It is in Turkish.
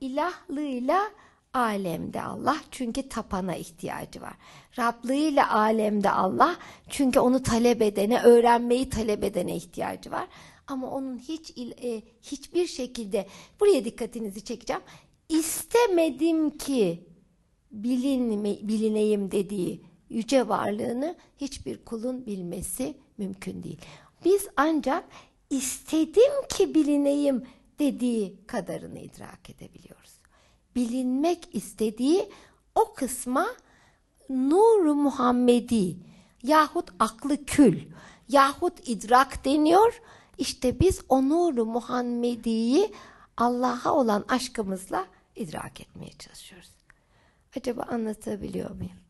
İlahlığıyla alemde Allah çünkü tapana ihtiyacı var. Rablığıyla alemde Allah çünkü onu talep edene, öğrenmeyi talep edene ihtiyacı var. Ama onun hiç e, hiçbir şekilde buraya dikkatinizi çekeceğim. İstemedim ki bilinme, bilineyim dediği yüce varlığını hiçbir kulun bilmesi mümkün değil. Biz ancak istedim ki bilineyim dediği kadarını idrak edebiliyoruz. Bilinmek istediği o kısma nuru Muhammedi yahut aklı kül yahut idrak deniyor. İşte biz o nuru Muhammedi'yi Allah'a olan aşkımızla idrak etmeye çalışıyoruz. Acaba anlatabiliyor muyum?